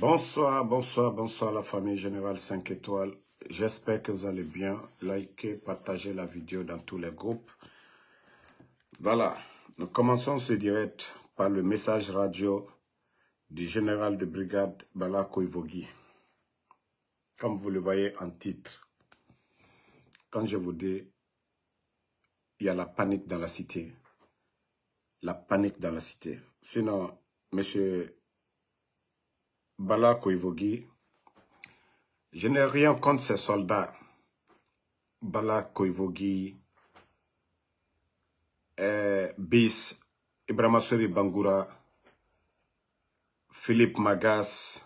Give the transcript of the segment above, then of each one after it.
Bonsoir, bonsoir, bonsoir la famille Générale 5 étoiles. J'espère que vous allez bien. Likez, partagez la vidéo dans tous les groupes. Voilà, nous commençons ce direct par le message radio du général de brigade Bala Comme vous le voyez en titre, quand je vous dis, il y a la panique dans la cité. La panique dans la cité. Sinon, monsieur Bala Koivogi, je n'ai rien contre ces soldats. Bala Koivogi, Bis, Ibrahima Bangura, Philippe Magas,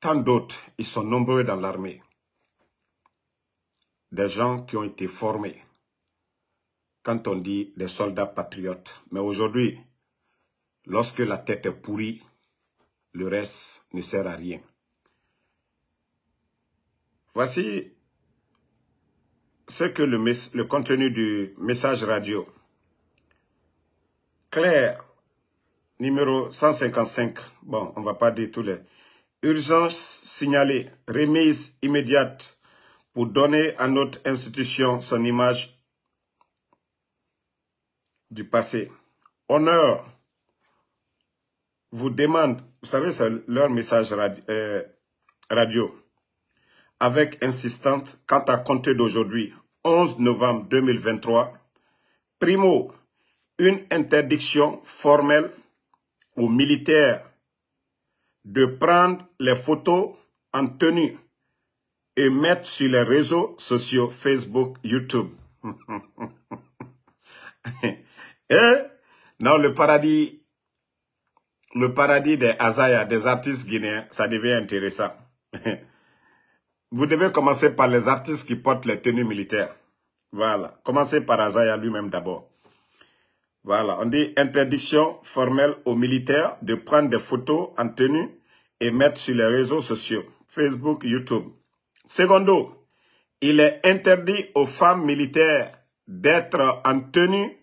tant d'autres, ils sont nombreux dans l'armée. Des gens qui ont été formés quand on dit des soldats patriotes. Mais aujourd'hui, lorsque la tête est pourrie, le reste ne sert à rien. Voici ce que le, contenu du message radio. Claire, numéro 155. Bon, on ne va pas dire tous les. Urgence signalée, remise immédiate pour donner à notre institution son image du passé. Honneur vous demande vous savez, c'est leur message euh, radio, avec insistante quant à compter d'aujourd'hui, 11 novembre 2023. Primo, une interdiction formelle aux militaires de prendre les photos en tenue et mettre sur les réseaux sociaux Facebook, YouTube. et dans le paradis le paradis des Azaya, des artistes guinéens, ça devient intéressant. Vous devez commencer par les artistes qui portent les tenues militaires. Voilà. Commencez par Azaya lui-même d'abord. Voilà. On dit interdiction formelle aux militaires de prendre des photos en tenue et mettre sur les réseaux sociaux, Facebook, YouTube. Secondo, il est interdit aux femmes militaires d'être en tenue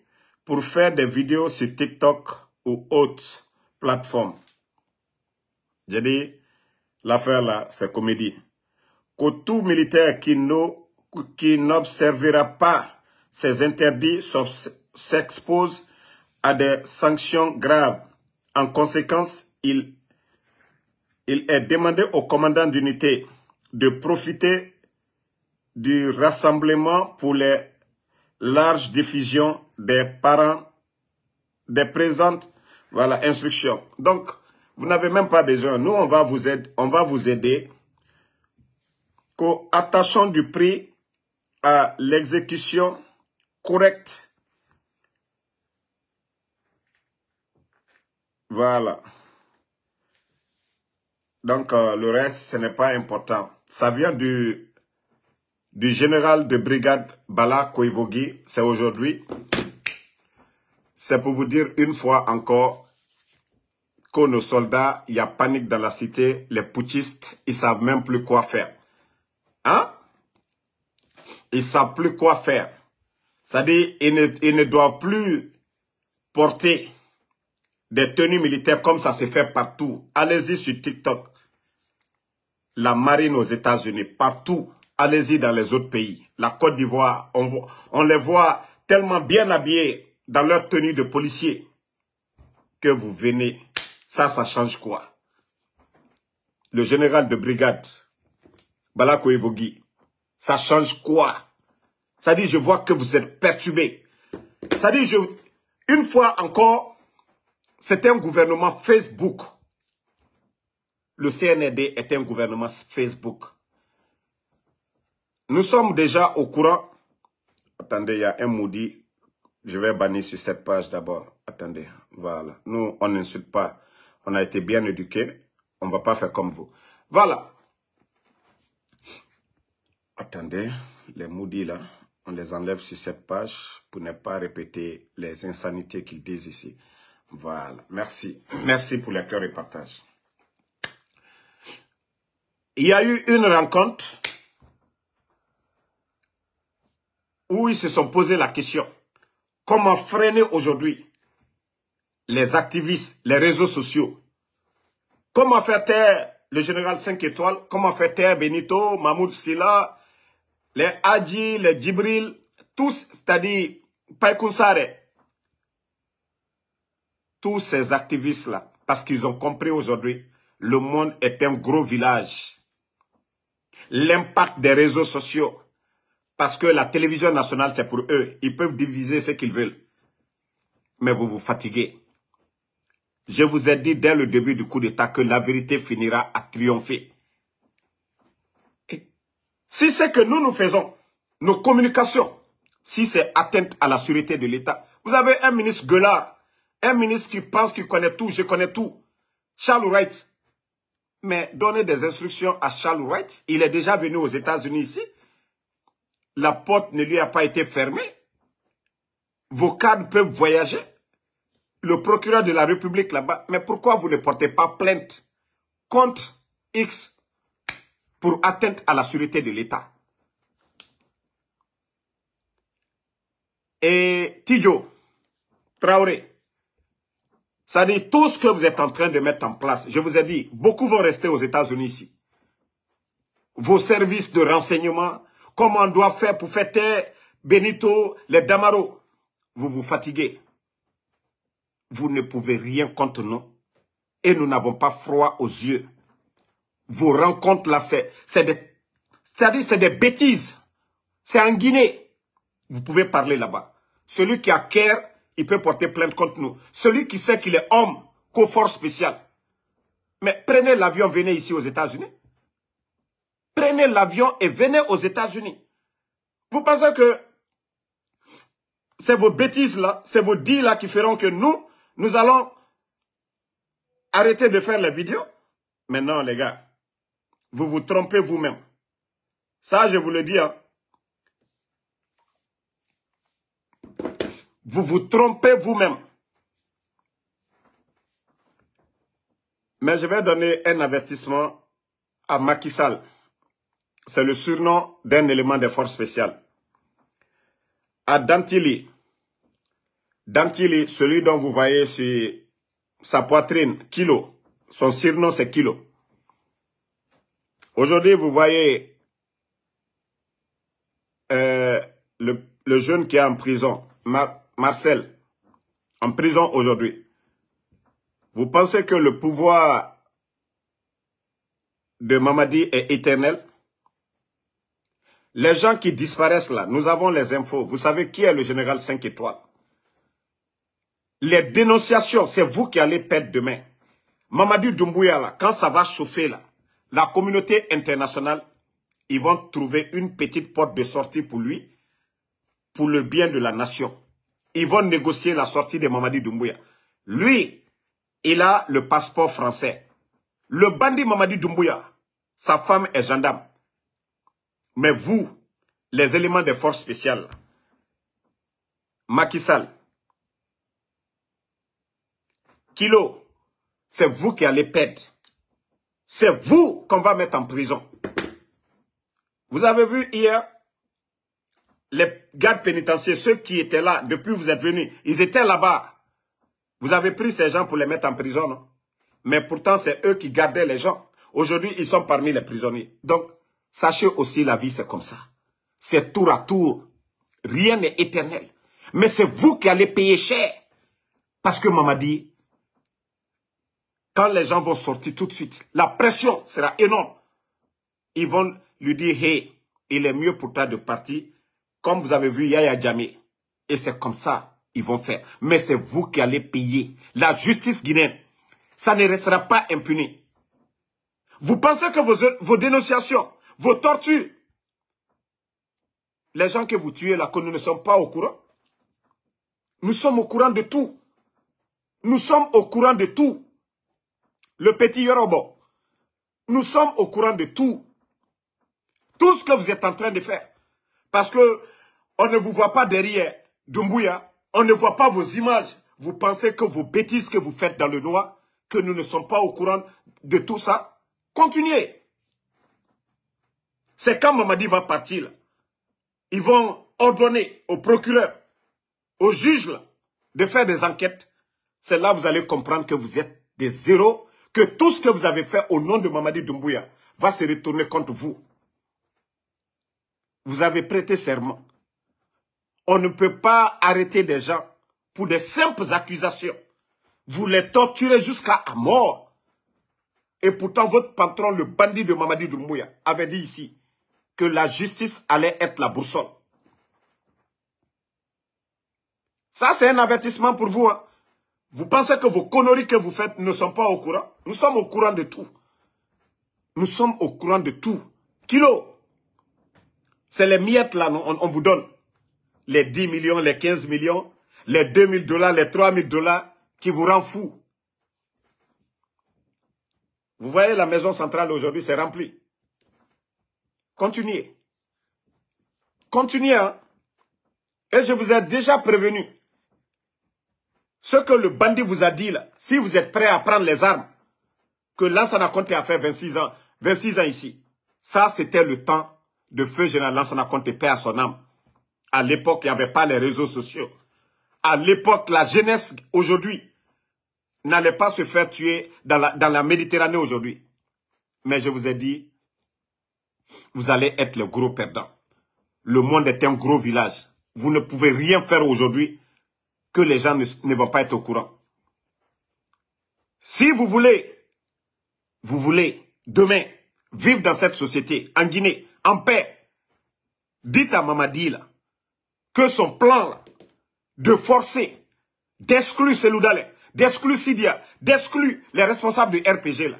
pour faire des vidéos sur TikTok ou autres plateforme. J'ai dit, l'affaire là, c'est comédie. Que tout militaire qui n'observera pas ces interdits s'expose à des sanctions graves. En conséquence, il, il est demandé au commandant d'unité de profiter du rassemblement pour les larges diffusions des parents des présentes voilà, instruction. Donc, vous n'avez même pas besoin. Nous, on va vous aider. On va vous aider attachant du prix à l'exécution correcte. Voilà. Donc, euh, le reste, ce n'est pas important. Ça vient du, du général de brigade Bala Koivogi. C'est aujourd'hui. C'est pour vous dire une fois encore que nos soldats, il y a panique dans la cité. Les putschistes, ils savent même plus quoi faire. Hein Ils savent plus quoi faire. C'est-à-dire, ils ne, doivent plus porter des tenues militaires comme ça se fait partout. Allez-y sur TikTok. La marine aux États-Unis, partout. Allez-y dans les autres pays. La Côte d'Ivoire, on, on les voit tellement bien habillés dans leur tenue de policier que vous venez, ça, ça change quoi Le général de brigade, Balako Evogi, ça change quoi Ça dit, je vois que vous êtes perturbé. Ça dit, je, une fois encore, c'est un gouvernement Facebook. Le CNRD est un gouvernement Facebook. Nous sommes déjà au courant. Attendez, il y a un maudit je vais bannir sur cette page d'abord. Attendez, voilà. Nous, on n'insulte pas. On a été bien éduqués. On ne va pas faire comme vous. Voilà. Attendez, les maudits là, on les enlève sur cette page pour ne pas répéter les insanités qu'ils disent ici. Voilà, merci. Merci pour le cœur et partage. Il y a eu une rencontre où ils se sont posé la question comment freiner aujourd'hui les activistes, les réseaux sociaux. Comment faire taire le général 5 étoiles, comment faire taire Benito, Mahmoud Silla, les Hadji, les Djibril, tous, c'est-à-dire Paikounsare, tous ces activistes-là, parce qu'ils ont compris aujourd'hui, le monde est un gros village. L'impact des réseaux sociaux, parce que la télévision nationale, c'est pour eux. Ils peuvent diviser ce qu'ils veulent. Mais vous vous fatiguez. Je vous ai dit dès le début du coup d'État que la vérité finira à triompher. si c'est que nous, nous faisons, nos communications, si c'est atteinte à la sûreté de l'État, vous avez un ministre gueulard, un ministre qui pense qu'il connaît tout, je connais tout, Charles Wright. Mais donner des instructions à Charles Wright, il est déjà venu aux États-Unis ici, la porte ne lui a pas été fermée. Vos cadres peuvent voyager. Le procureur de la République là-bas, mais pourquoi vous ne portez pas plainte contre X pour atteinte à la sûreté de l'État Et Tidjo, Traoré, ça dit tout ce que vous êtes en train de mettre en place. Je vous ai dit, beaucoup vont rester aux États-Unis ici. Vos services de renseignement, Comment on doit faire pour fêter Benito, les Damaro. Vous vous fatiguez. Vous ne pouvez rien contre nous. Et nous n'avons pas froid aux yeux. Vos rencontres là, c'est des... cest c'est des bêtises. C'est en Guinée. Vous pouvez parler là-bas. Celui qui a cœur, il peut porter plainte contre nous. Celui qui sait qu'il est homme, qu'au force spéciale. Mais prenez l'avion, venez ici aux États-Unis. Prenez l'avion et venez aux États-Unis. Vous pensez que c'est vos bêtises là, c'est vos dits là qui feront que nous, nous allons arrêter de faire les vidéos Mais non, les gars, vous vous trompez vous-même. Ça, je vous le dis. Hein. Vous vous trompez vous-même. Mais je vais donner un avertissement à Macky Sall c'est le surnom d'un élément des forces spéciales. À Dantili, Dantili, celui dont vous voyez sur sa poitrine, Kilo, son surnom c'est Kilo. Aujourd'hui, vous voyez euh, le, jeune qui est en prison, Marcel, en prison aujourd'hui. Vous pensez que le pouvoir de Mamadi est éternel les gens qui disparaissent là, nous avons les infos. Vous savez qui est le général 5 étoiles Les dénonciations, c'est vous qui allez perdre demain. Mamadou Doumbouya là, quand ça va chauffer là, la communauté internationale, ils vont trouver une petite porte de sortie pour lui, pour le bien de la nation. Ils vont négocier la sortie de Mamadou Doumbouya. Lui, il a le passeport français. Le bandit Mamadou Doumbouya, sa femme est gendarme. Mais vous, les éléments des forces spéciales, Macky Sall, Kilo, c'est vous qui allez perdre. C'est vous qu'on va mettre en prison. Vous avez vu hier, les gardes pénitentiaires, ceux qui étaient là depuis que vous êtes venus, ils étaient là-bas. Vous avez pris ces gens pour les mettre en prison, non Mais pourtant, c'est eux qui gardaient les gens. Aujourd'hui, ils sont parmi les prisonniers. Donc, Sachez aussi, la vie, c'est comme ça. C'est tour à tour. Rien n'est éternel. Mais c'est vous qui allez payer cher. Parce que maman dit, quand les gens vont sortir tout de suite, la pression sera énorme. Ils vont lui dire, il est mieux pour toi de partir, comme vous avez vu Yaya Djamé. Et c'est comme ça ils vont faire. Mais c'est vous qui allez payer. La justice guinéenne, ça ne restera pas impuni. Vous pensez que vos dénonciations vos tortures. Les gens que vous tuez là, que nous ne sommes pas au courant. Nous sommes au courant de tout. Nous sommes au courant de tout. Le petit Yorobo. Nous sommes au courant de tout. Tout ce que vous êtes en train de faire. Parce que on ne vous voit pas derrière Dumbuya. On ne voit pas vos images. Vous pensez que vos bêtises que vous faites dans le noir, que nous ne sommes pas au courant de tout ça. Continuez. C'est quand Mamadi va partir, ils vont ordonner au procureur, au juge, de faire des enquêtes. C'est là que vous allez comprendre que vous êtes des zéros, que tout ce que vous avez fait au nom de Mamadi Doumbouya va se retourner contre vous. Vous avez prêté serment. On ne peut pas arrêter des gens pour des simples accusations. Vous les torturez jusqu'à mort. Et pourtant, votre patron, le bandit de Mamadi Doumbouya, avait dit ici, que la justice allait être la boussole. Ça, c'est un avertissement pour vous. Hein. Vous pensez que vos conneries que vous faites ne sont pas au courant Nous sommes au courant de tout. Nous sommes au courant de tout. Kilo, c'est les miettes là, on, vous donne. Les 10 millions, les 15 millions, les 2000 dollars, les 3000 dollars qui vous rend fou. Vous voyez, la maison centrale aujourd'hui, c'est rempli. Continuez. Continuez. Hein. Et je vous ai déjà prévenu. Ce que le bandit vous a dit là, si vous êtes prêt à prendre les armes, que Lansana Conte a fait 26 ans, 26 ans ici. Ça, c'était le temps de feu général Lansana n'a perd à son âme. À l'époque, il n'y avait pas les réseaux sociaux. À l'époque, la jeunesse aujourd'hui n'allait pas se faire tuer dans la Méditerranée aujourd'hui. Mais je vous ai dit, vous allez être le gros perdant. Le monde est un gros village. Vous ne pouvez rien faire aujourd'hui que les gens ne, vont pas être au courant. Si vous voulez, vous voulez, demain, vivre dans cette société, en Guinée, en paix, dites à Mamadi que son plan de forcer, d'exclure Seloudalé, d'exclure Sidia, d'exclure les responsables du RPG là,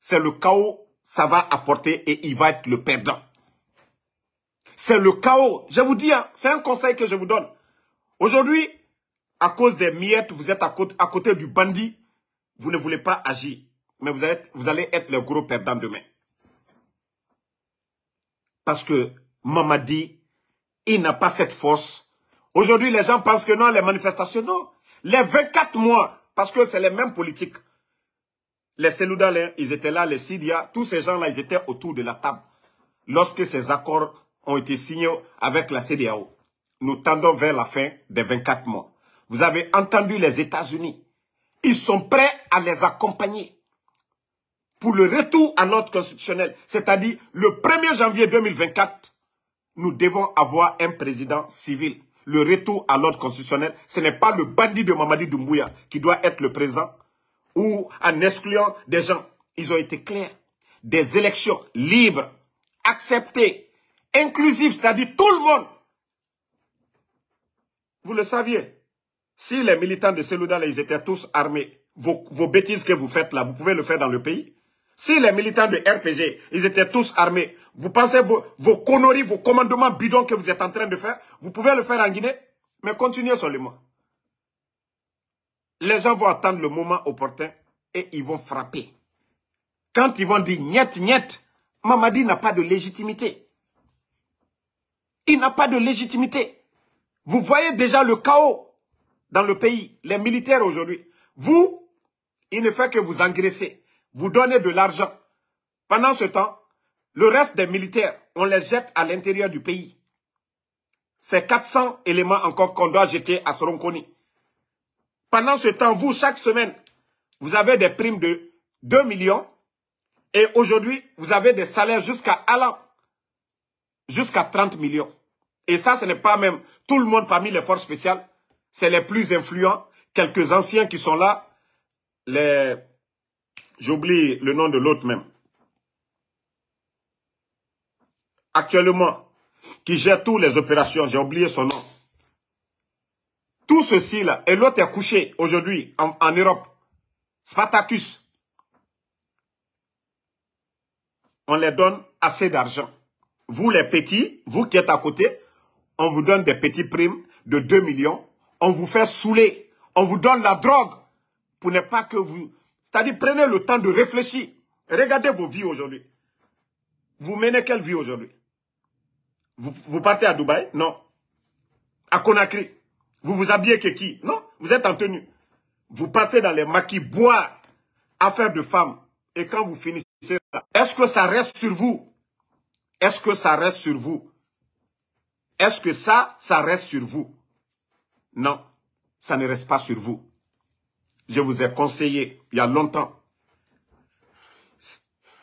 c'est le chaos ça va apporter et il va être le perdant. C'est le chaos. Je vous dis, hein, c'est un conseil que je vous donne. Aujourd'hui, à cause des miettes, vous êtes à côté, du bandit. Vous ne voulez pas agir. Mais vous, vous allez être le gros perdant demain. Parce que Mamadi, il n'a pas cette force. Aujourd'hui, les gens pensent que non, les manifestations, non. Les 24 mois, parce que c'est les mêmes politiques. Les Sénoudalais, ils étaient là, les Sidia, tous ces gens-là, ils étaient autour de la table. Lorsque ces accords ont été signés avec la CDAO, nous tendons vers la fin des 24 mois. Vous avez entendu les États-Unis. Ils sont prêts à les accompagner pour le retour à l'ordre constitutionnel. C'est-à-dire, le 1er janvier 2024, nous devons avoir un président civil. Le retour à l'ordre constitutionnel, ce n'est pas le bandit de Mamadi Doumbouya qui doit être le président, ou en excluant des gens. Ils ont été clairs. Des élections libres, acceptées, inclusives, c'est-à-dire tout le monde. Vous le saviez. Si les militants de Selouda, ils étaient tous armés, vos, bêtises que vous faites là, vous pouvez le faire dans le pays. Si les militants de RPG, ils étaient tous armés, vous pensez vos, vos conneries, vos commandements bidons que vous êtes en train de faire, vous pouvez le faire en Guinée, mais continuez seulement les gens vont attendre le moment opportun et ils vont frapper. Quand ils vont dire niet, niet, Mamadi n'a pas de légitimité. Il n'a pas de légitimité. Vous voyez déjà le chaos dans le pays, les militaires aujourd'hui. Vous, il ne fait que vous engraisser, vous donner de l'argent. Pendant ce temps, le reste des militaires, on les jette à l'intérieur du pays. C'est 400 éléments encore qu'on doit jeter à Soronconi. Pendant ce temps, vous, chaque semaine, vous avez des primes de 2 millions. Et aujourd'hui, vous avez des salaires jusqu'à allant jusqu'à 30 millions. Et ça, ce n'est pas même tout le monde parmi les forces spéciales. C'est les plus influents, quelques anciens qui sont là. Les... J'oublie le nom de l'autre même. Actuellement, qui gère toutes les opérations. J'ai oublié son nom ceci là, et l'autre est couché aujourd'hui en, Europe. Spartacus. On les donne assez d'argent. Vous les petits, vous qui êtes à côté, on vous donne des petits primes de 2 millions. On vous fait saouler. On vous donne la drogue pour ne pas que vous... C'est-à-dire, prenez le temps de réfléchir. Regardez vos vies aujourd'hui. Vous menez quelle vie aujourd'hui vous partez à Dubaï Non. À Conakry vous vous habillez que qui Non, vous êtes en tenue. Vous partez dans les maquis boire, affaire de femmes. Et quand vous finissez est-ce que ça reste sur vous Est-ce que ça reste sur vous Est-ce que ça, ça reste sur vous Non, ça ne reste pas sur vous. Je vous ai conseillé il y a longtemps.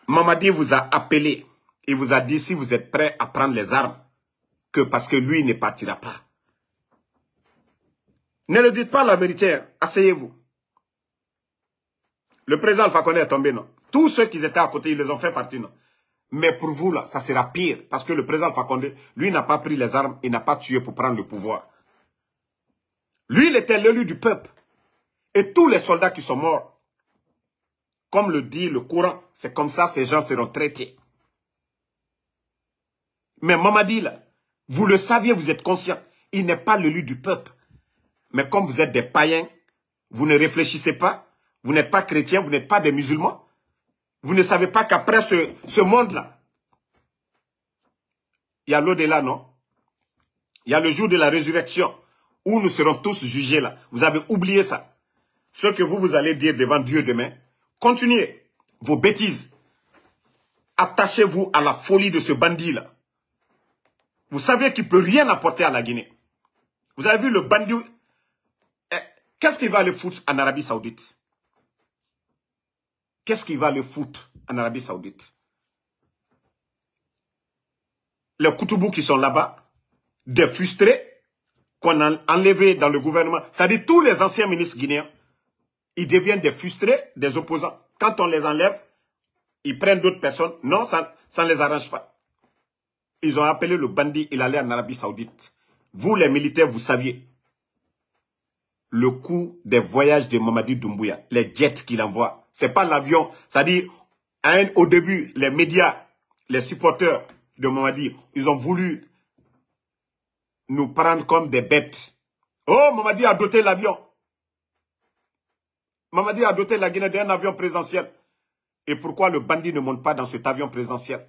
Mamadi vous a appelé. Il vous a dit si vous êtes prêt à prendre les armes, que parce que lui ne partira pas. Ne le dites pas la vérité, asseyez-vous. Le président Alpha est tombé, non Tous ceux qui étaient à côté, ils les ont fait partir, non Mais pour vous, là, ça sera pire. Parce que le président Alpha lui, n'a pas pris les armes, il n'a pas tué pour prendre le pouvoir. Lui, il était l'élu du peuple. Et tous les soldats qui sont morts, comme le dit le courant, c'est comme ça ces gens seront traités. Mais Mamadi, là, vous le saviez, vous êtes conscient, il n'est pas l'élu du peuple. Mais comme vous êtes des païens, vous ne réfléchissez pas, vous n'êtes pas chrétien, vous n'êtes pas des musulmans. Vous ne savez pas qu'après ce, monde-là, il y a l'au-delà, non Il y a le jour de la résurrection où nous serons tous jugés là. Vous avez oublié ça. Ce que vous, vous allez dire devant Dieu demain, continuez vos bêtises. Attachez-vous à la folie de ce bandit-là. Vous savez qu'il ne peut rien apporter à la Guinée. Vous avez vu le bandit Qu'est-ce qui va le foutre en Arabie Saoudite Qu'est-ce qui va le foutre en Arabie Saoudite Les Koutoubous qui sont là-bas, des frustrés qu'on a enlevés dans le gouvernement, c'est-à-dire tous les anciens ministres guinéens, ils deviennent des frustrés, des opposants. Quand on les enlève, ils prennent d'autres personnes. Non, ça, ça ne les arrange pas. Ils ont appelé le bandit, il allait en Arabie Saoudite. Vous, les militaires, vous saviez le coût des voyages de Mamadi Doumbouya, les jets qu'il envoie. C'est pas l'avion. C'est-à-dire, hein, au début, les médias, les supporters de Mamadi, ils ont voulu nous prendre comme des bêtes. Oh, Mamadi a doté l'avion. Mamadi a doté la Guinée d'un avion présidentiel. Et pourquoi le bandit ne monte pas dans cet avion présidentiel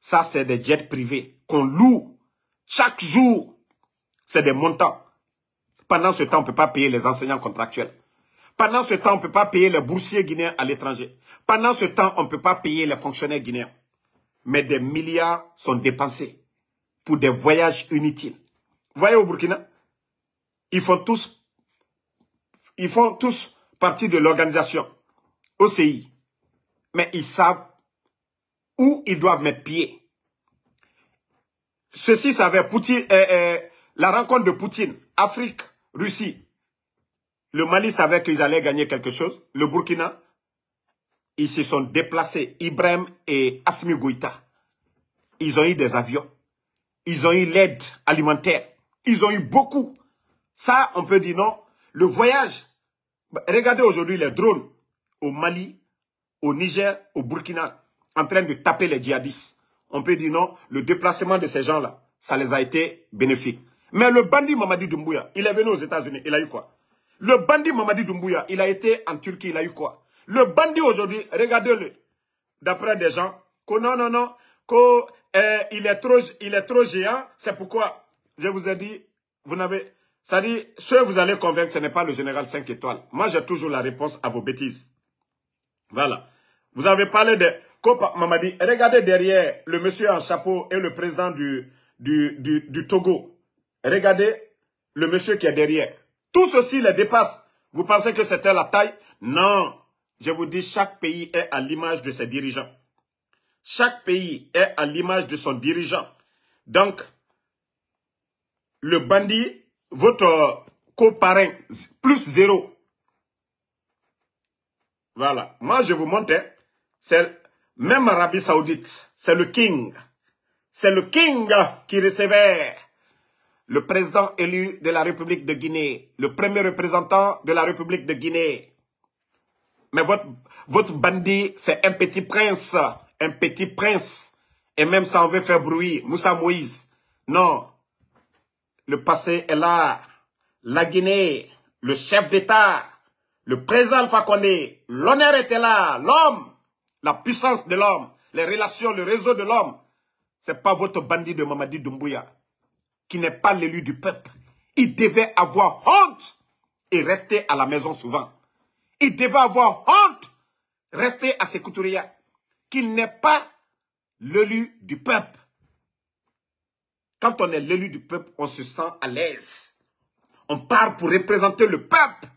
Ça, c'est des jets privés qu'on loue chaque jour. C'est des montants. Pendant ce temps, on ne peut pas payer les enseignants contractuels. Pendant ce temps, on ne peut pas payer les boursiers guinéens à l'étranger. Pendant ce temps, on ne peut pas payer les fonctionnaires guinéens. Mais des milliards sont dépensés pour des voyages inutiles. Vous voyez au Burkina, ils font tous, partie de l'organisation OCI. Mais ils savent où ils doivent mettre pied. Ceci, ça euh, euh, la rencontre de Poutine, Afrique, Russie, le Mali savait qu'ils allaient gagner quelque chose. Le Burkina, ils se sont déplacés, Ibrahim et Asmi Goïta. Ils ont eu des avions. Ils ont eu l'aide alimentaire. Ils ont eu beaucoup. Ça, on peut dire non. Le voyage. Regardez aujourd'hui les drones au Mali, au Niger, au Burkina, en train de taper les djihadistes. On peut dire non. Le déplacement de ces gens-là, ça les a été bénéfique. Mais le bandit Mamadi Doumbouya, il est venu aux États-Unis, il a eu quoi Le bandit Mamadi Doumbouya, il a été en Turquie, il a eu quoi Le bandit aujourd'hui, regardez-le, d'après des gens, que non, non, non, qu'il eh, est, trop, il est trop géant, c'est pourquoi je vous ai dit, vous n'avez... Ça dit, ce que vous allez convaincre, ce n'est pas le général 5 étoiles. Moi, j'ai toujours la réponse à vos bêtises. Voilà. Vous avez parlé de... Copa Mamadi, regardez derrière le monsieur en chapeau et le président du Togo. Regardez le monsieur qui est derrière. Tout ceci les dépasse. Vous pensez que c'était la taille Non. Je vous dis, chaque pays est à l'image de ses dirigeants. Chaque pays est à l'image de son dirigeant. Donc, le bandit, votre coparin, plus zéro. Voilà. Moi, je vous montre. Hein. C'est même Arabie Saoudite. C'est le king. C'est le king qui recevait le président élu de la République de Guinée, le premier représentant de la République de Guinée. Mais votre, votre bandit, c'est un petit prince, un petit prince. Et même ça, on veut faire bruit, Moussa Moïse. Non, le passé est là. La Guinée, le chef d'État, le président Fakonde. l'honneur était là, l'homme, la puissance de l'homme, les relations, le réseau de l'homme. C'est pas votre bandit de Mamadi Doumbouya qui n'est pas l'élu du peuple. Il devait avoir honte et rester à la maison souvent. Il devait avoir honte, rester à ses couturières. qu'il n'est pas l'élu du peuple. Quand on est l'élu du peuple, on se sent à l'aise. On part pour représenter le peuple.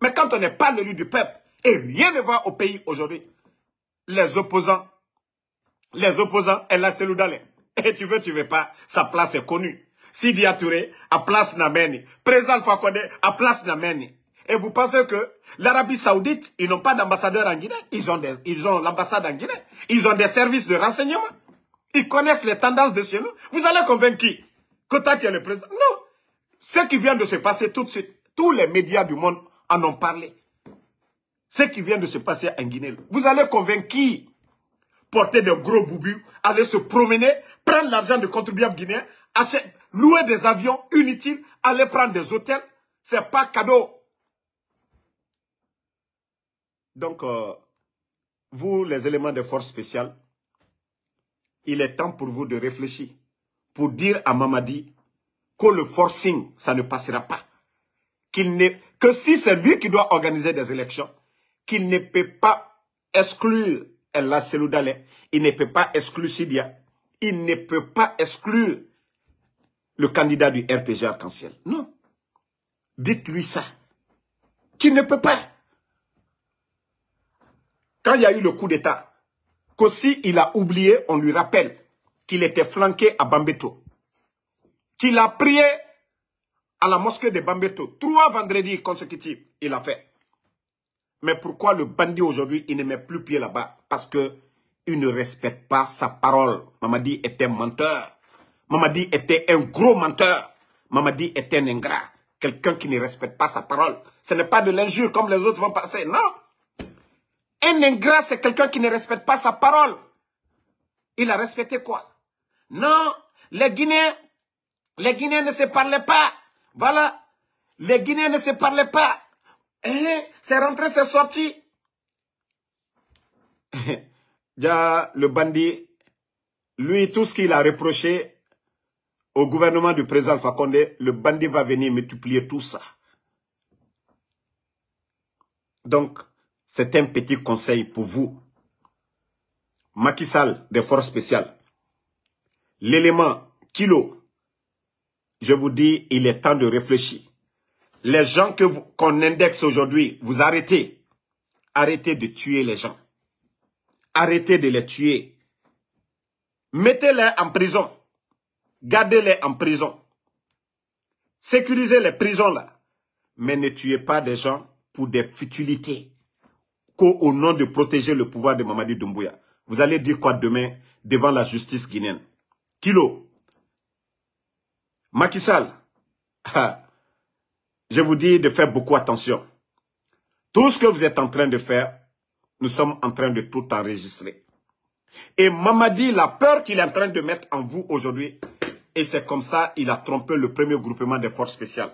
Mais quand on n'est pas l'élu du peuple, et rien ne va au pays aujourd'hui, les opposants, les opposants, elle a et tu veux, tu veux pas, sa place est connue. Sidi Touré à place Nameni. Président Fakonde à place Nameni. Et vous pensez que l'Arabie Saoudite, ils n'ont pas d'ambassadeur en Guinée Ils ont l'ambassade en Guinée. Ils ont des services de renseignement. Ils connaissent les tendances de chez nous. Vous allez convaincre qui Que toi, le président Non. Ce qui vient de se passer tout de suite, tous les médias du monde en ont parlé. Ce qui vient de se passer en Guinée, vous allez convaincre qui Porter de gros boubus, aller se promener, prendre l'argent de contribuables guinéens, acheter, louer des avions inutiles, aller prendre des hôtels, c'est pas cadeau. Donc, euh, vous, les éléments de force spéciales, il est temps pour vous de réfléchir, pour dire à Mamadi que le forcing, ça ne passera pas. Qu'il que si c'est lui qui doit organiser des élections, qu'il ne peut pas exclure El Seloudalé, il ne peut pas exclure Sidia, il ne peut pas exclure le candidat du RPG Arc-en-Ciel. Non. Dites-lui ça. Tu ne peux pas. Quand il y a eu le coup d'État, qu'aussi il a oublié, on lui rappelle qu'il était flanqué à Bambeto. Qu'il a prié à la mosquée de Bambeto. Trois vendredis consécutifs, il a fait. Mais pourquoi le bandit aujourd'hui, il ne met plus pied là-bas Parce que il ne respecte pas sa parole. Mamadi était menteur. Mamadi était un gros menteur. Mamadi était un ingrat. Quelqu'un qui ne respecte pas sa parole. Ce n'est pas de l'injure comme les autres vont passer. Non. Un ingrat, c'est quelqu'un qui ne respecte pas sa parole. Il a respecté quoi Non. Les Guinéens, les Guinéens ne se parlaient pas. Voilà. Les Guinéens ne se parlaient pas. Eh, eh, c'est rentré, c'est sorti. le bandit, lui, tout ce qu'il a reproché au gouvernement du président Fakonde, le bandit va venir multiplier tout ça. Donc, c'est un petit conseil pour vous. Makissal, des forces spéciales. L'élément kilo, je vous dis, il est temps de réfléchir. Les gens qu'on indexe aujourd'hui, vous arrêtez. Arrêtez de tuer les gens. Arrêtez de les tuer. Mettez-les en prison. Gardez-les en prison. Sécurisez les prisons là. Mais ne tuez pas des gens pour des futilités. Qu'au nom de protéger le pouvoir de Mamadi Doumbouya. Vous allez dire quoi demain devant la justice guinéenne Kilo. Macky ah. Je vous dis de faire beaucoup attention. Tout ce que vous êtes en train de faire, nous sommes en train de tout enregistrer. Et Mamadi, la peur qu'il est en train de mettre en vous aujourd'hui, et c'est comme ça qu'il a trompé le premier groupement des forces spéciales.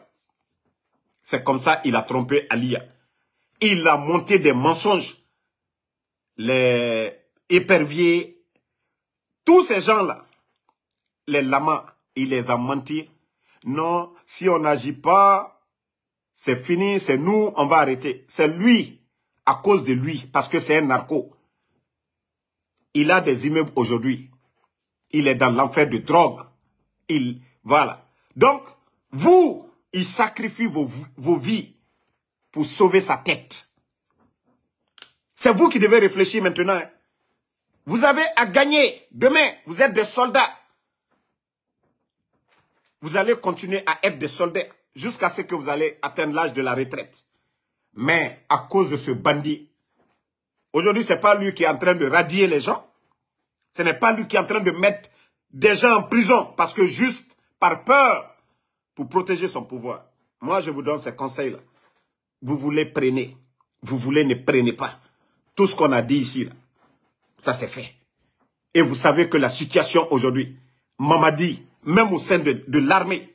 C'est comme ça qu'il a trompé Alia. Il a monté des mensonges. Les éperviers, tous ces gens-là, les lamas, il les a menti. Non, si on n'agit pas, c'est fini, c'est nous, on va arrêter. C'est lui, à cause de lui, parce que c'est un narco. Il a des immeubles aujourd'hui. Il est dans l'enfer de drogue il, voilà. Donc, vous, il sacrifie vos, vos vies pour sauver sa tête. C'est vous qui devez réfléchir maintenant. Hein. Vous avez à gagner. Demain, vous êtes des soldats. Vous allez continuer à être des soldats jusqu'à ce que vous allez atteindre l'âge de la retraite. Mais à cause de ce bandit, aujourd'hui, ce n'est pas lui qui est en train de radier les gens. Ce n'est pas lui qui est en train de mettre des gens en prison parce que juste par peur pour protéger son pouvoir. Moi, je vous donne ces conseils-là. Vous voulez, prenez. Vous voulez, ne prenez pas. Tout ce qu'on a dit ici, ça c'est fait. Et vous savez que la situation aujourd'hui, Mamadi, même au sein de, l'armée,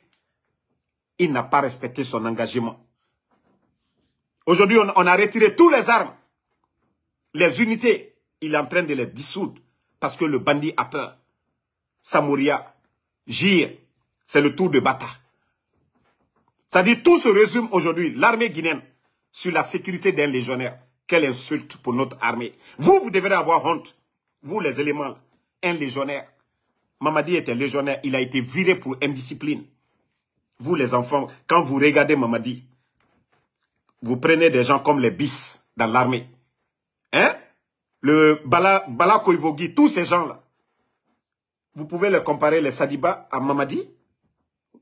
il n'a pas respecté son engagement. Aujourd'hui, on, on, a retiré toutes les armes. Les unités, il est en train de les dissoudre parce que le bandit a peur. Samouria, Gire, c'est le tour de Bata. Ça dit tout se résume aujourd'hui, l'armée guinéenne, sur la sécurité d'un légionnaire. Quelle insulte pour notre armée. Vous, vous devrez avoir honte. Vous, les éléments, un légionnaire. Mamadi était légionnaire, il a été viré pour indiscipline. Vous, les enfants, quand vous regardez Mamadi, vous prenez des gens comme les bis dans l'armée. Hein? Le Bala, Bala tous ces gens-là vous pouvez les comparer, les Sadiba, à Mamadi.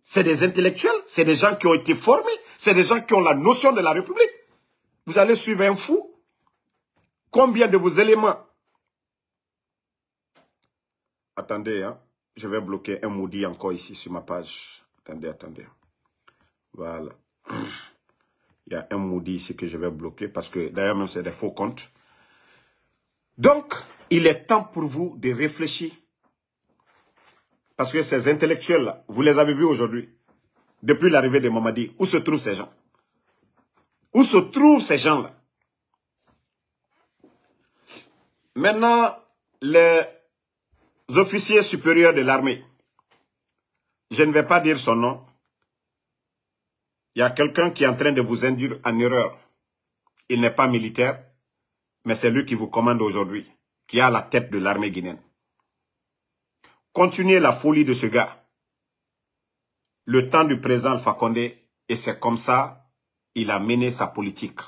C'est des intellectuels, c'est des gens qui ont été formés, c'est des gens qui ont la notion de la République. Vous allez suivre un fou. Combien de vos éléments Attendez, hein. je vais bloquer un maudit encore ici sur ma page. Attendez, attendez. Voilà. Il y a un maudit ici que je vais bloquer parce que d'ailleurs même c'est des faux comptes. Donc, il est temps pour vous de réfléchir parce que ces intellectuels-là, vous les avez vus aujourd'hui, depuis l'arrivée de Mamadi. Où se trouvent ces gens Où se trouvent ces gens-là Maintenant, les officiers supérieurs de l'armée, je ne vais pas dire son nom, il y a quelqu'un qui est en train de vous induire en erreur. Il n'est pas militaire, mais c'est lui qui vous commande aujourd'hui, qui a la tête de l'armée guinéenne. Continuez la folie de ce gars. Le temps du président Alpha Condé, et c'est comme ça, il a mené sa politique.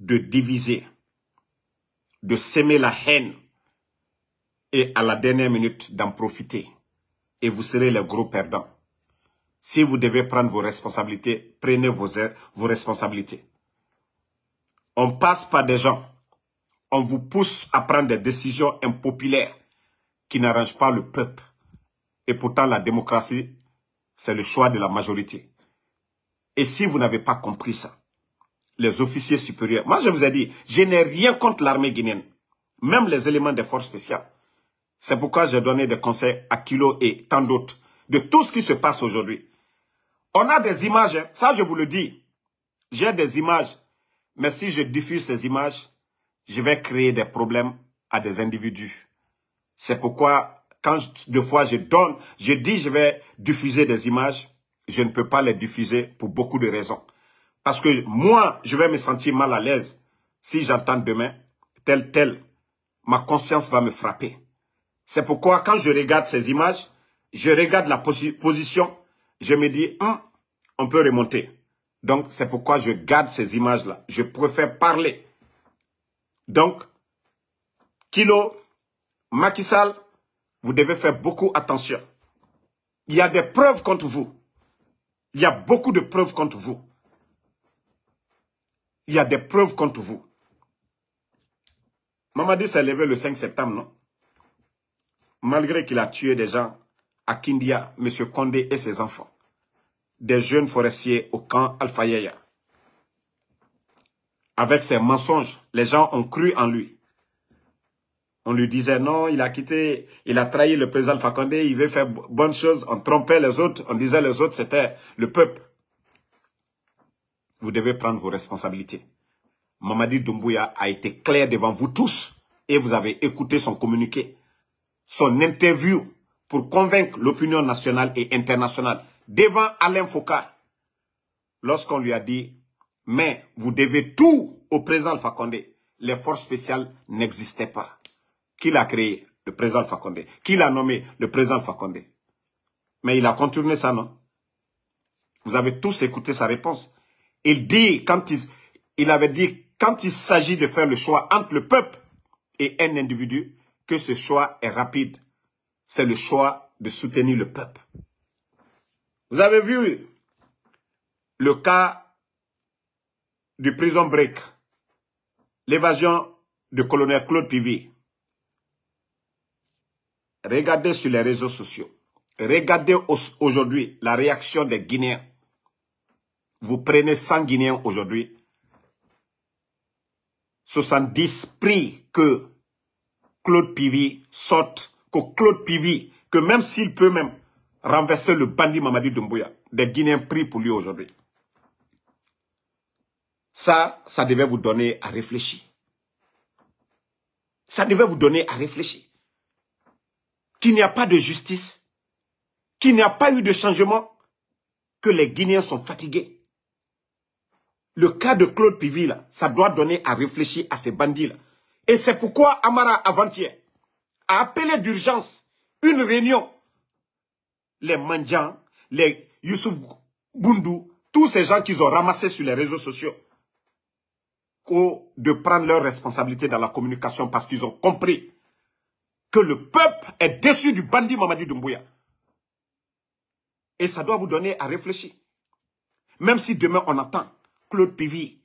De diviser, de s'aimer la haine, et à la dernière minute d'en profiter. Et vous serez le gros perdant. Si vous devez prendre vos responsabilités, prenez vos, er, vos responsabilités. On passe par des gens. On vous pousse à prendre des décisions impopulaires qui n'arrange pas le peuple. Et pourtant, la démocratie, c'est le choix de la majorité. Et si vous n'avez pas compris ça, les officiers supérieurs, moi je vous ai dit, je n'ai rien contre l'armée guinéenne, même les éléments des forces spéciales. C'est pourquoi j'ai donné des conseils à Kilo et tant d'autres de tout ce qui se passe aujourd'hui. On a des images, hein. ça je vous le dis. J'ai des images, mais si je diffuse ces images, je vais créer des problèmes à des individus. C'est pourquoi, quand deux fois je donne, je dis je vais diffuser des images, je ne peux pas les diffuser pour beaucoup de raisons. Parce que moi, je vais me sentir mal à l'aise si j'entends demain tel, tel. Ma conscience va me frapper. C'est pourquoi quand je regarde ces images, je regarde la position, je me dis, hum, on peut remonter. Donc, c'est pourquoi je garde ces images-là. Je préfère parler. Donc, Kilo Macky Sall, vous devez faire beaucoup attention. Il y a des preuves contre vous. Il y a beaucoup de preuves contre vous. Il y a des preuves contre vous. Mamadi s'est levé le 5 septembre, non Malgré qu'il a tué des gens à Kindia, M. Condé et ses enfants. Des jeunes forestiers au camp Alfayeya. Avec ses mensonges, les gens ont cru en lui. On lui disait non, il a quitté, il a trahi le président Fakonde, il veut faire bonne choses. On trompait les autres, on disait les autres, c'était le peuple. Vous devez prendre vos responsabilités. Mamadi Doumbouya a été clair devant vous tous et vous avez écouté son communiqué, son interview pour convaincre l'opinion nationale et internationale devant Alain Foucault lorsqu'on lui a dit « Mais vous devez tout au président Fakonde », les forces spéciales n'existaient pas. Qui l'a créé Le président Fakonde. Qui l'a nommé Le président Fakonde. Mais il a contourné ça, non Vous avez tous écouté sa réponse. Il dit, quand il, avait dit, quand il s'agit de faire le choix entre le peuple et un individu, que ce choix est rapide. C'est le choix de soutenir le peuple. Vous avez vu le cas du prison break, l'évasion du colonel Claude Pivi. Regardez sur les réseaux sociaux. Regardez aujourd'hui la réaction des Guinéens. Vous prenez 100 Guinéens aujourd'hui. 70 prix que Claude Pivi sorte, que Claude Pivi, que même s'il peut même renverser le bandit Mamadi Doumbouya, des Guinéens prient pour lui aujourd'hui. Ça, ça devait vous donner à réfléchir. Ça devait vous donner à réfléchir qu'il n'y a pas de justice, qu'il n'y a pas eu de changement, que les Guinéens sont fatigués. Le cas de Claude Pivy, ça doit donner à réfléchir à ces bandits-là. Et c'est pourquoi Amara, avant-hier, a appelé d'urgence une réunion. Les Mandjans, les Youssouf Boundou, tous ces gens qu'ils ont ramassés sur les réseaux sociaux, de prendre leurs responsabilités dans la communication parce qu'ils ont compris que le peuple est déçu du bandit Mamadi Doumbouya. Et ça doit vous donner à réfléchir. Même si demain on attend Claude Pivy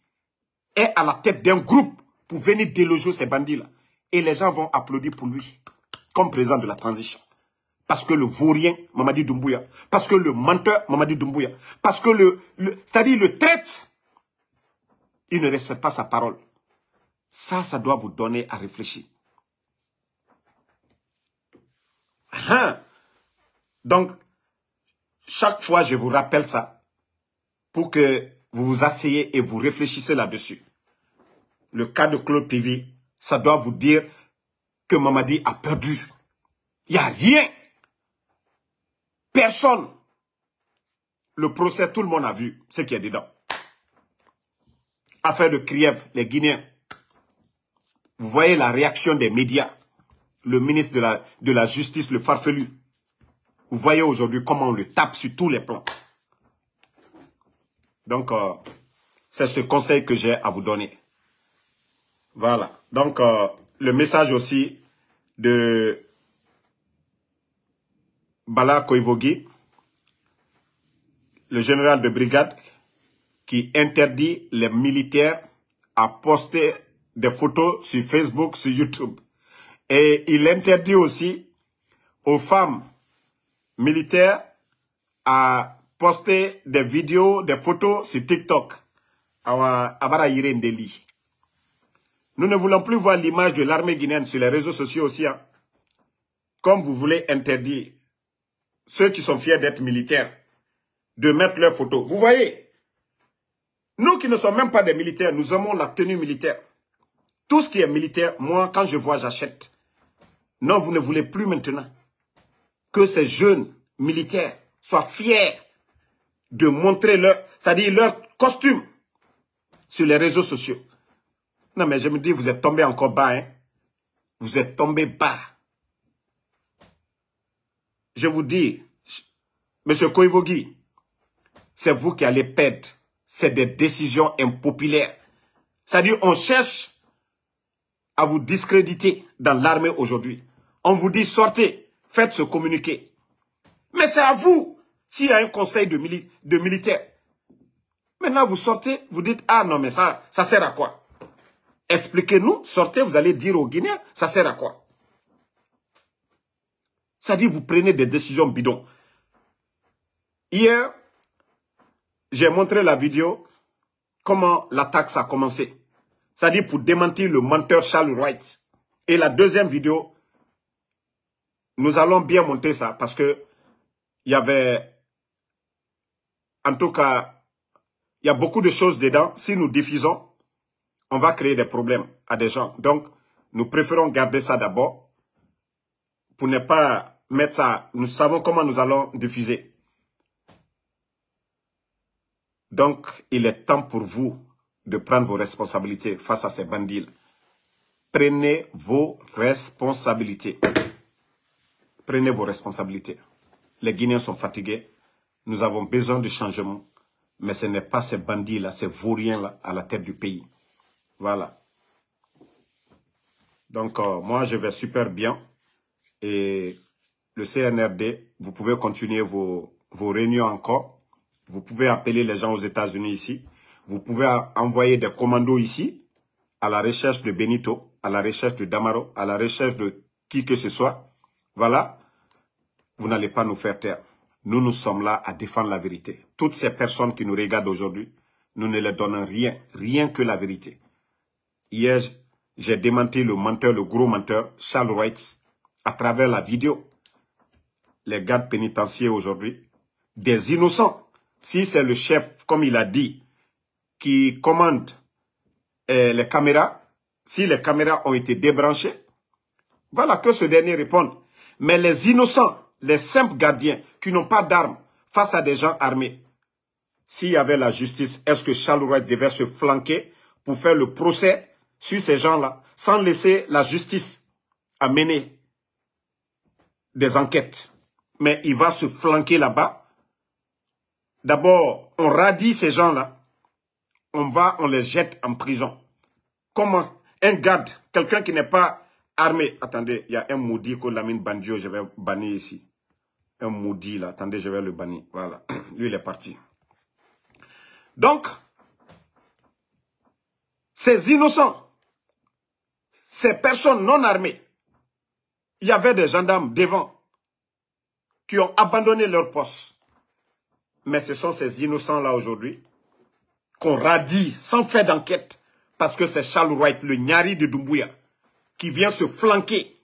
est à la tête d'un groupe pour venir déloger ces bandits-là. Et les gens vont applaudir pour lui comme président de la transition. Parce que le vaurien Mamadi Doumbouya, parce que le menteur Mamadi Doumbouya, parce que le, le c'est-à-dire le traite, il ne respecte pas sa parole. Ça, ça doit vous donner à réfléchir. Hein? Donc, chaque fois, je vous rappelle ça pour que vous vous asseyez et vous réfléchissez là-dessus. Le cas de Claude Pivi, ça doit vous dire que Mamadi a perdu. Il n'y a rien. Personne. Le procès, tout le monde a vu ce qu'il y a dedans. Affaire de Kriev, les Guinéens. Vous voyez la réaction des médias le ministre de la, Justice, le farfelu. Vous voyez aujourd'hui comment on le tape sur tous les plans. Donc, euh, c'est ce conseil que j'ai à vous donner. Voilà. Donc, euh, le message aussi de Bala Koivogi, le général de brigade, qui interdit les militaires à poster des photos sur Facebook, sur YouTube. Et il interdit aussi aux femmes militaires à poster des vidéos, des photos sur TikTok à Nous ne voulons plus voir l'image de l'armée guinéenne sur les réseaux sociaux aussi. Hein. Comme vous voulez interdire ceux qui sont fiers d'être militaires de mettre leurs photos. Vous voyez, nous qui ne sommes même pas des militaires, nous avons la tenue militaire. Tout ce qui est militaire, moi, quand je vois, j'achète. Non, vous ne voulez plus maintenant que ces jeunes militaires soient fiers de montrer leur, c'est-à-dire leur costume sur les réseaux sociaux. Non, mais je me dis, vous êtes tombé encore bas, hein. Vous êtes tombé bas. Je vous dis, Monsieur Koivogi, c'est vous qui allez perdre. C'est des décisions impopulaires. C'est-à-dire, on cherche à vous discréditer dans l'armée aujourd'hui. On vous dit sortez, faites ce communiqué. Mais c'est à vous s'il y a un conseil de, militaires. Maintenant, vous sortez, vous dites, ah non, mais ça, ça sert à quoi Expliquez-nous, sortez, vous allez dire aux Guinéens, ça sert à quoi Ça dit, vous prenez des décisions bidons. Hier, j'ai montré la vidéo, comment l'attaque a commencé. Ça dit, pour démentir le menteur Charles Wright. Et la deuxième vidéo, nous allons bien monter ça parce que il y avait, en tout cas, il y a beaucoup de choses dedans. Si nous diffusons, on va créer des problèmes à des gens. Donc, nous préférons garder ça d'abord pour ne pas mettre ça. Nous savons comment nous allons diffuser. Donc, il est temps pour vous de prendre vos responsabilités face à ces bandits. Prenez vos responsabilités. Prenez vos responsabilités. Les Guinéens sont fatigués. Nous avons besoin de changement. Mais ce n'est pas ces bandits-là, ces vauriens-là à la tête du pays. Voilà. Donc, euh, moi, je vais super bien. Et le CNRD, vous pouvez continuer vos, vos réunions encore. Vous pouvez appeler les gens aux États-Unis ici. Vous pouvez envoyer des commandos ici à la recherche de Benito, à la recherche de Damaro, à la recherche de qui que ce soit. Voilà vous n'allez pas nous faire taire. Nous, nous sommes là à défendre la vérité. Toutes ces personnes qui nous regardent aujourd'hui, nous ne leur donnons rien, rien que la vérité. Hier, j'ai démenti le menteur, le gros menteur, Charles Wright, à travers la vidéo. Les gardes pénitentiaires aujourd'hui, des innocents. Si c'est le chef, comme il a dit, qui commande eh, les caméras, si les caméras ont été débranchées, voilà que ce dernier répond. Mais les innocents, les simples gardiens qui n'ont pas d'armes face à des gens armés. S'il y avait la justice, est-ce que Charles Roy devait se flanquer pour faire le procès sur ces gens-là, sans laisser la justice amener des enquêtes Mais il va se flanquer là-bas. D'abord, on radie ces gens-là. On va, on les jette en prison. Comment un garde, quelqu'un qui n'est pas armé... Attendez, il y a un maudit que Lamine Bandio, je vais bannir ici un maudit là. Attendez, je vais le bannir. Voilà. Lui, il est parti. Donc, ces innocents, ces personnes non armées, il y avait des gendarmes devant qui ont abandonné leur poste. Mais ce sont ces innocents-là aujourd'hui qu'on radie sans faire d'enquête parce que c'est Charles Wright, le Nyari de Doumbouya, qui vient se flanquer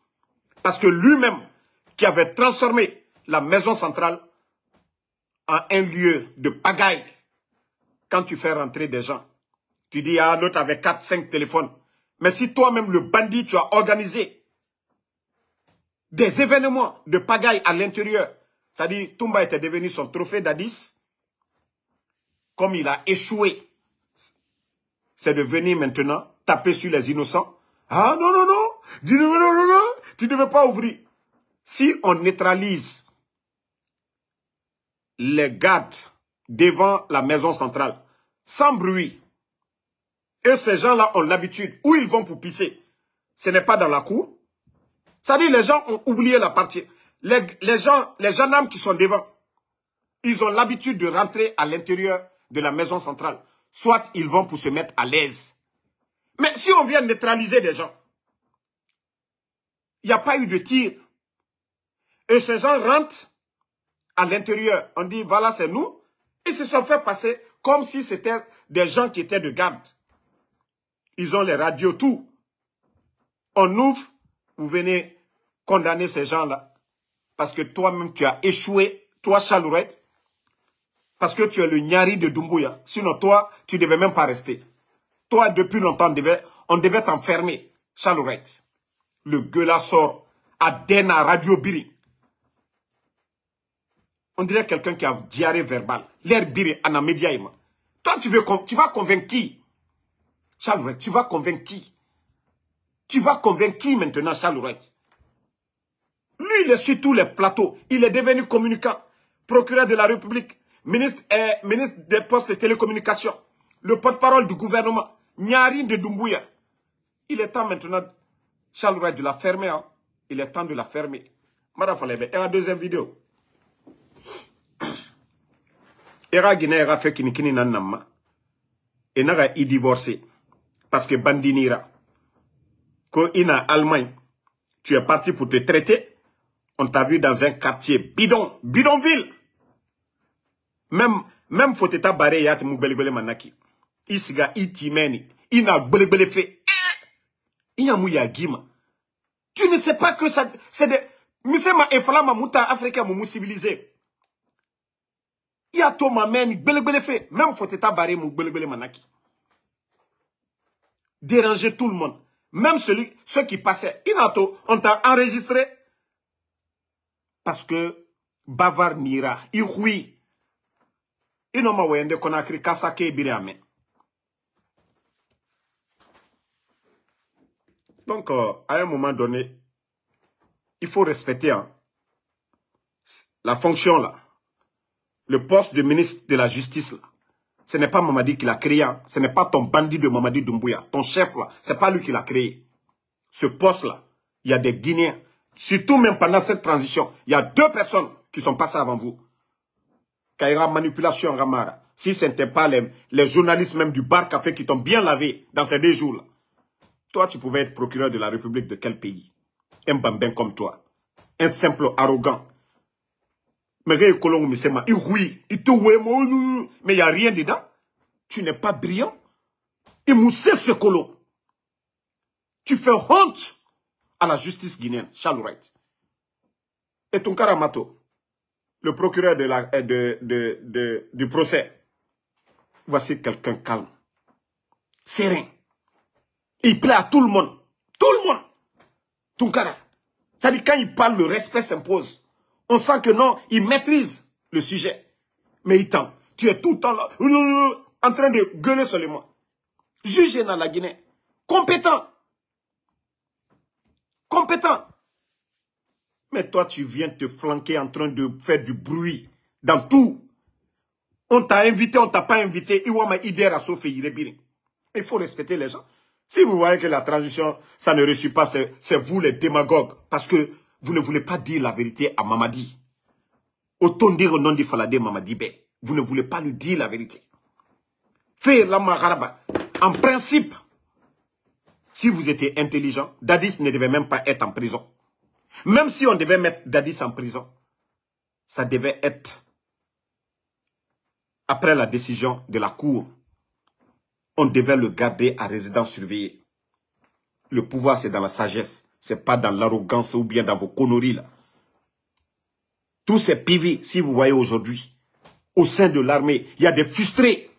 parce que lui-même, qui avait transformé la maison centrale en un lieu de pagaille quand tu fais rentrer des gens. Tu dis, ah, l'autre avait 4, 5 téléphones. Mais si toi-même, le bandit, tu as organisé des événements de pagaille à l'intérieur, c'est-à-dire, Toumba était devenu son trophée d'Adis, comme il a échoué, c'est de venir maintenant taper sur les innocents. Ah non, non, non, tu ne, non, non, non, tu ne veux pas ouvrir. Si on neutralise les gardes devant la maison centrale, sans bruit. Et ces gens-là ont l'habitude, où ils vont pour pisser, ce n'est pas dans la cour. Ça dit, les gens ont oublié la partie. Les, les gens, les qui sont devant, ils ont l'habitude de rentrer à l'intérieur de la maison centrale. Soit ils vont pour se mettre à l'aise. Mais si on vient neutraliser des gens, il n'y a pas eu de tir. Et ces gens rentrent à l'intérieur. On dit, voilà, c'est nous. Ils se sont fait passer comme si c'était des gens qui étaient de garde. Ils ont les radios, tout. On ouvre, vous venez condamner ces gens-là. Parce que toi-même, tu as échoué, toi, Chalourette, parce que tu es le Nyari de Dumbuya. Sinon, toi, tu ne devais même pas rester. Toi, depuis longtemps, on devait, t'enfermer, Chalourette. Le gueula sort à Radio Biri. On dirait quelqu'un qui a diarrhée verbale. L'air biré, en amédiaïma. Toi, tu, veux, tu vas convaincre qui Charles tu vas convaincre qui Tu vas convaincre qui maintenant, Charles Lui, il est sur tous les plateaux. Il est devenu communicant, procureur de la République, ministre, euh, ministre des Postes et Télécommunications, le porte-parole du gouvernement, Nyari de Doumbouya. Il est temps maintenant, Charles de la fermer. Hein. Il est temps de la fermer. Madame Falebe, et en deuxième vidéo. Era gina ira fe kini kini nan namma pas i divorcé. parce que bandinira ko ina Allemagne tu es parti pour te traiter on t'a vu dans un quartier bidon bidonville même même faut te barrer yat mu belegbele manaki isiga timeni. ina belegbele fe iyamu ya gima tu ne sais pas que ça c'est des misema efala mamuta africain me civilisé tout to mamɛ ni gbelegbele fe. même fɔte ta Mou mu gbelegbele manaki déranger tout le monde même celui, ceux qui passaient inato on t'a enregistré parce que bavard nira i hui inoma wende konakri kasake ke donc euh, à un moment donné il faut respecter hein, la fonction là le poste de ministre de la Justice, ce n'est pas Mamadi qui l'a créé. Hein. Ce n'est pas ton bandit de Mamadi Doumbouya. Ton chef, ce n'est pas lui qui l'a créé. Ce poste-là, il y a des Guinéens. Surtout même pendant cette transition, il y a deux personnes qui sont passées avant vous. Kaira Manipulation Ramara. Si ce n'était pas les, les, journalistes même du bar café qui t'ont bien lavé dans ces deux jours-là. Toi, tu pouvais être procureur de la République de quel pays Un bambin comme toi. Un simple arrogant mais il il il te mais il n'y a rien dedans. Tu n'es pas brillant. Il mousse ce colo. Tu fais honte à la justice guinéenne, Charles Wright. Et ton Mato, le procureur de la, euh, de, de, du procès, voici quelqu'un calme, serein. Il plaît à tout le monde. Tout le monde. Tonkara. Ça dit, quand il parle, le respect s'impose. On sent que non, il maîtrise le sujet. Mais il tente. Tu es tout le temps là, en train de gueuler sur les mois. Jugez dans la Guinée. Compétent. Compétent. Mais toi, tu viens te flanquer en train de faire du bruit dans tout. On t'a invité, on t'a pas invité. Il faut respecter les gens. Si vous voyez que la transition, ça ne réussit pas, c'est vous les démagogues. Parce que vous ne voulez pas dire la vérité à Mamadi. Autant dire au nom de Mamadi ben, Vous ne voulez pas lui dire la vérité. la En principe, si vous étiez intelligent, Dadis ne devait même pas être en prison. Même si on devait mettre Dadis en prison, ça devait être après la décision de la Cour. On devait le garder à résidence surveillée. Le pouvoir, c'est dans la sagesse. C'est pas dans l'arrogance ou bien dans vos conneries là. Tous ces PV, si vous voyez aujourd'hui, au sein de l'armée, il y a des frustrés.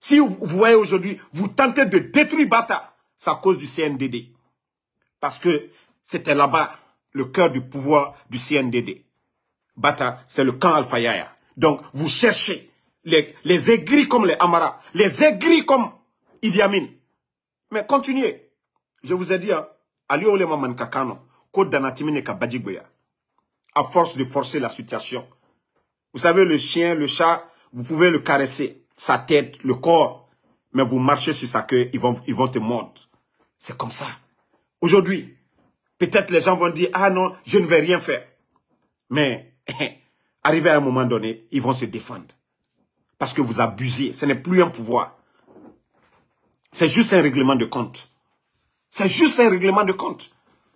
Si vous voyez aujourd'hui, vous tentez de détruire Bata, c'est à cause du CNDD. Parce que c'était là-bas le cœur du pouvoir du CNDD. Bata, c'est le camp Al-Fayaya. Donc, vous cherchez les, les aigris comme les Amara, les aigris comme Idi Amin. Mais continuez. Je vous ai dit, hein, ali ole Maman Kakano, ko à force de forcer la situation vous savez le chien le chat vous pouvez le caresser sa tête le corps mais vous marchez sur sa queue ils vont ils vont te mordre c'est comme ça aujourd'hui peut-être les gens vont dire ah non je ne vais rien faire mais arrivé à un moment donné ils vont se défendre parce que vous abusez ce n'est plus un pouvoir c'est juste un règlement de compte c'est juste un règlement de compte.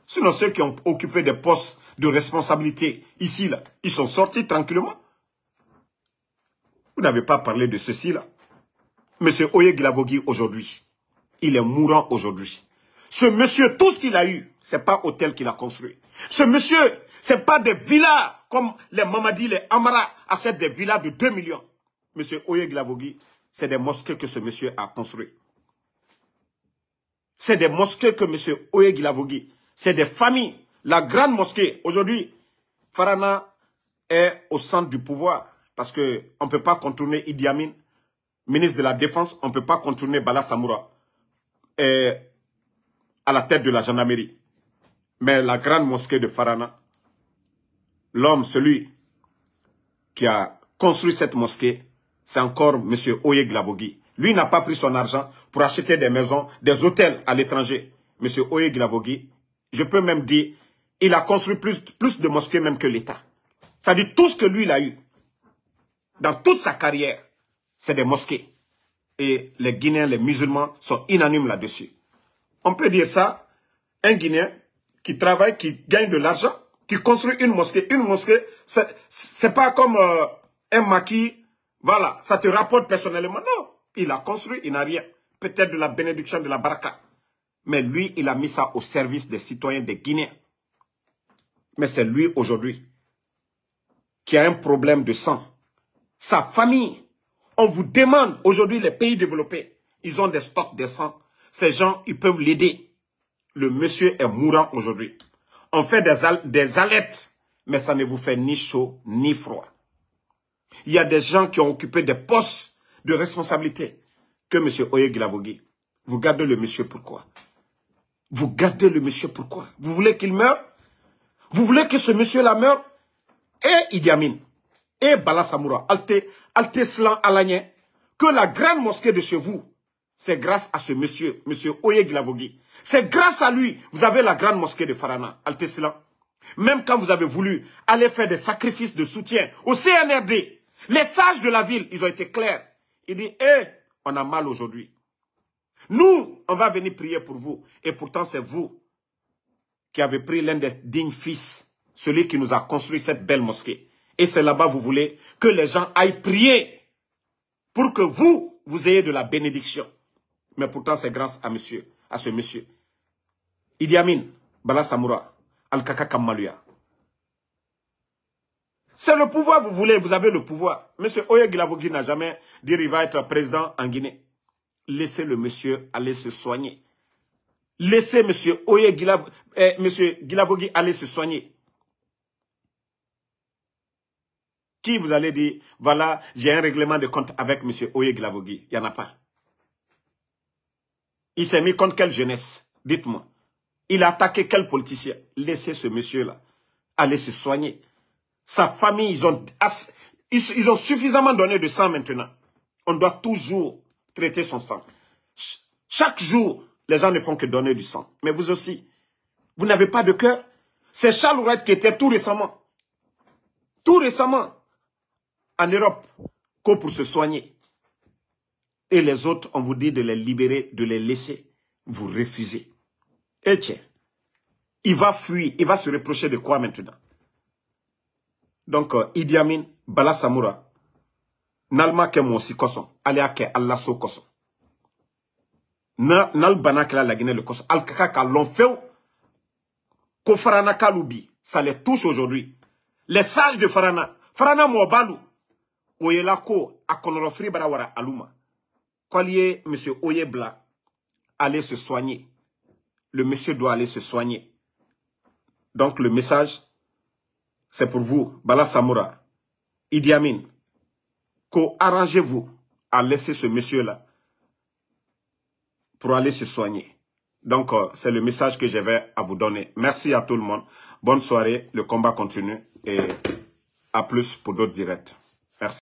Sinon, ceux qui ont occupé des postes de responsabilité ici, là, ils sont sortis tranquillement. Vous n'avez pas parlé de ceci, là. Monsieur Oye Glavogui, aujourd'hui, il est mourant aujourd'hui. Ce monsieur, tout ce qu'il a eu, c'est pas hôtel qu'il a construit. Ce monsieur, c'est pas des villas comme les mamadis, les Amara achètent des villas de 2 millions. Monsieur Oye Glavogui, c'est des mosquées que ce monsieur a construites. C'est des mosquées que M. Oye Gilavogui, c'est des familles. La grande mosquée, aujourd'hui, Farana est au centre du pouvoir parce qu'on ne peut pas contourner Idi Amin, ministre de la Défense, on ne peut pas contourner Bala Samoura à la tête de la gendarmerie. Mais la grande mosquée de Farana, l'homme, celui qui a construit cette mosquée, c'est encore M. Oye Glavogui. Lui n'a pas pris son argent pour acheter des maisons, des hôtels à l'étranger. Monsieur Oye je peux même dire, il a construit plus, de mosquées même que l'État. Ça dit tout ce que lui, il a eu dans toute sa carrière, c'est des mosquées. Et les Guinéens, les musulmans sont inanimes là-dessus. On peut dire ça, un Guinéen qui travaille, qui gagne de l'argent, qui construit une mosquée. Une mosquée, n'est pas comme euh, un maquis, voilà, ça te rapporte personnellement, non. Il a construit, il n'a rien. Peut-être de la bénédiction, de la baraka. Mais lui, il a mis ça au service des citoyens de Guinée. Mais c'est lui aujourd'hui qui a un problème de sang. Sa famille, on vous demande aujourd'hui les pays développés, ils ont des stocks de sang. Ces gens, ils peuvent l'aider. Le monsieur est mourant aujourd'hui. On fait des, des alertes, mais ça ne vous fait ni chaud ni froid. Il y a des gens qui ont occupé des postes de responsabilité que M. Oye Gilavogui. Vous gardez le monsieur pourquoi Vous gardez le monsieur pourquoi Vous voulez qu'il meure Vous voulez que ce monsieur-là meure Et Idi Amin, et Bala Samoura, Alte, Alte que la grande mosquée de chez vous, c'est grâce à ce monsieur, monsieur Oye Gilavogui. C'est grâce à lui, vous avez la grande mosquée de Farana, Alteslan. Même quand vous avez voulu aller faire des sacrifices de soutien au CNRD, les sages de la ville, ils ont été clairs. Il dit, hé, on a mal aujourd'hui. Nous, on va venir prier pour vous. Et pourtant, c'est vous qui avez pris l'un des dignes fils, celui qui nous a construit cette belle mosquée. Et c'est là-bas, vous voulez que les gens aillent prier pour que vous, vous ayez de la bénédiction. Mais pourtant, c'est grâce à monsieur, à ce monsieur. Idi Amin, Bala Samoura, al Kamaluya. C'est le pouvoir, vous voulez, vous avez le pouvoir. Monsieur Gilavogui n'a jamais dit qu'il va être président en Guinée. Laissez le monsieur aller se soigner. Laissez monsieur Oye eh, Gilavogui aller se soigner. Qui vous allez dire, voilà, j'ai un règlement de compte avec monsieur Gilavogui. Il n'y en a pas. Il s'est mis contre quelle jeunesse Dites-moi. Il a attaqué quel politicien Laissez ce monsieur-là aller se soigner sa famille, ils ont, ils ont suffisamment donné de sang maintenant. On doit toujours traiter son sang. Chaque jour, les gens ne font que donner du sang. Mais vous aussi, vous n'avez pas de cœur. C'est Charles qui était tout récemment, tout récemment, en Europe, qu'au pour se soigner. Et les autres, on vous dit de les libérer, de les laisser. Vous refusez. Et eh tiens, il va fuir, il va se reprocher de quoi maintenant donc euh, Idi Amin Bala Samoura, Nalma ma kɛ mɔsi kosɔn n'al le koson. Al Kaka k'a ça les touche aujourd'hui les sages de farana farana Moua balou, oye la ko a kɔlɔlɔfili bara wara monsieur se soigner le monsieur doit aller se soigner donc le message c'est pour vous, Bala Samoura, Idi Amin, qu'arrangez-vous à laisser ce monsieur-là pour aller se soigner. Donc, euh, c'est le message que j'avais à vous donner. Merci à tout le monde. Bonne soirée. Le combat continue et à plus pour d'autres directs. Merci.